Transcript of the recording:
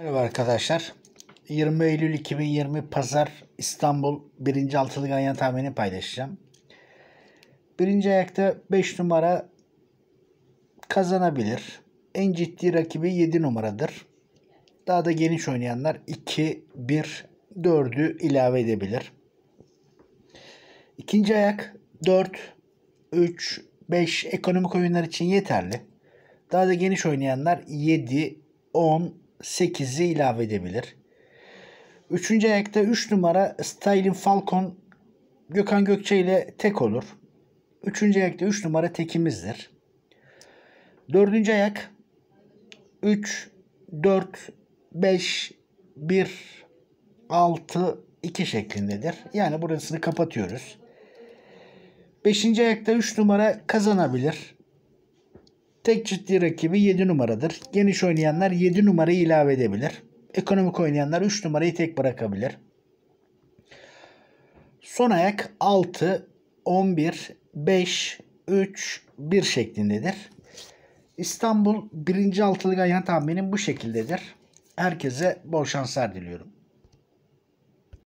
Merhaba arkadaşlar. 20 Eylül 2020 Pazar İstanbul 1. Altılı Ganyan tahmini paylaşacağım. Birinci ayakta 5 numara kazanabilir. En ciddi rakibi 7 numaradır. Daha da geniş oynayanlar 2, 1, 4'ü ilave edebilir. İkinci ayak 4, 3, 5 ekonomik oyunlar için yeterli. Daha da geniş oynayanlar 7, 10, 8'i ilave edebilir. Üçüncü ayakta 3 numara Stylin Falcon Gökhan Gökçe ile tek olur. Üçüncü ayakta 3 numara tekimizdir. Dördüncü ayak 3, 4, 5, 1, 6, 2 şeklindedir. Yani burasını kapatıyoruz. Beşinci ayakta 3 numara kazanabilir. Tek ciddi rakibi 7 numaradır. Geniş oynayanlar 7 numarayı ilave edebilir. Ekonomik oynayanlar 3 numarayı tek bırakabilir. Son ayak 6, 11, 5, 3, 1 şeklindedir. İstanbul birinci altılı ganyan tahminim bu şekildedir. Herkese bol şanslar diliyorum.